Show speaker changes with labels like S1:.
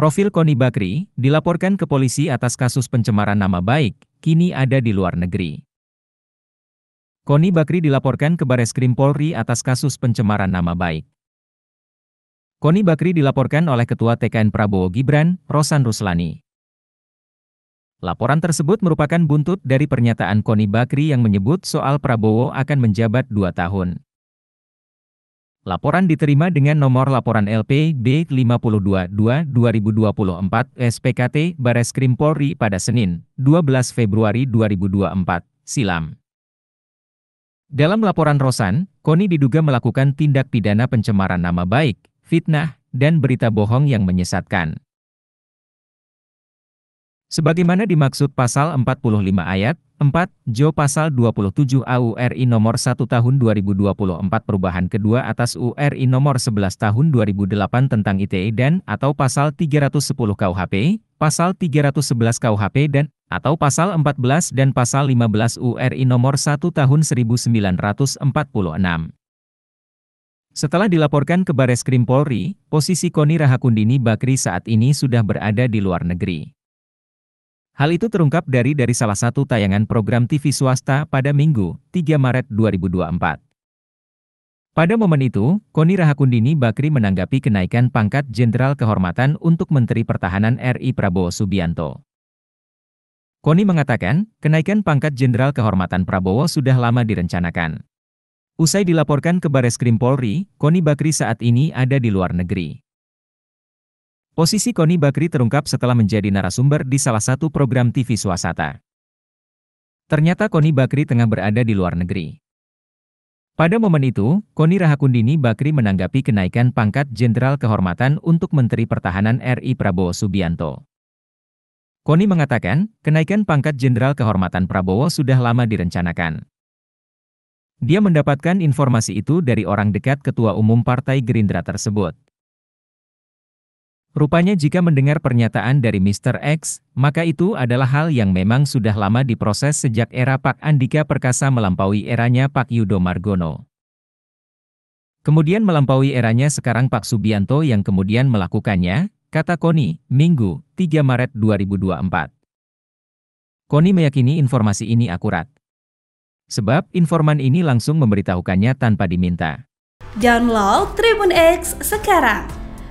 S1: Profil Koni Bakri dilaporkan ke polisi atas kasus pencemaran nama baik, kini ada di luar negeri. Koni Bakri dilaporkan ke Bares Krim Polri atas kasus pencemaran nama baik. Koni Bakri dilaporkan oleh Ketua TKN Prabowo Gibran, Rosan Ruslani. Laporan tersebut merupakan buntut dari pernyataan Koni Bakri yang menyebut soal Prabowo akan menjabat dua tahun. Laporan diterima dengan nomor laporan LP d 522 2024 SPKT Bares Krim Polri pada Senin, 12 Februari 2024, silam. Dalam laporan Rosan, Koni diduga melakukan tindak pidana pencemaran nama baik, fitnah, dan berita bohong yang menyesatkan. Sebagaimana dimaksud pasal 45 ayat 4. Jo Pasal 27 AURI Nomor 1 Tahun 2024 Perubahan kedua atas URI Nomor 11 Tahun 2008 tentang ITE dan atau Pasal 310 KUHP, Pasal 311 KUHP dan atau Pasal 14 dan Pasal 15 URI Nomor 1 Tahun 1946. Setelah dilaporkan ke Bares Krim Polri, posisi Koni Rahakundini Bakri saat ini sudah berada di luar negeri. Hal itu terungkap dari dari salah satu tayangan program TV swasta pada Minggu, 3 Maret 2024. Pada momen itu, Koni Rahakundini Bakri menanggapi kenaikan pangkat Jenderal Kehormatan untuk Menteri Pertahanan RI Prabowo Subianto. Koni mengatakan, kenaikan pangkat Jenderal Kehormatan Prabowo sudah lama direncanakan. Usai dilaporkan ke Baris Krim Polri, Koni Bakri saat ini ada di luar negeri. Posisi Koni Bakri terungkap setelah menjadi narasumber di salah satu program TV swasta. Ternyata Koni Bakri tengah berada di luar negeri. Pada momen itu, Koni Rahakundini Bakri menanggapi kenaikan pangkat Jenderal Kehormatan untuk Menteri Pertahanan RI Prabowo Subianto. Koni mengatakan, kenaikan pangkat Jenderal Kehormatan Prabowo sudah lama direncanakan. Dia mendapatkan informasi itu dari orang dekat Ketua Umum Partai Gerindra tersebut. Rupanya jika mendengar pernyataan dari Mr. X, maka itu adalah hal yang memang sudah lama diproses sejak era Pak Andika Perkasa melampaui eranya Pak Yudo Margono. Kemudian melampaui eranya sekarang Pak Subianto yang kemudian melakukannya, kata Koni, Minggu, 3 Maret 2024. Koni meyakini informasi ini akurat. Sebab informan ini langsung memberitahukannya tanpa diminta. Download Tribun X sekarang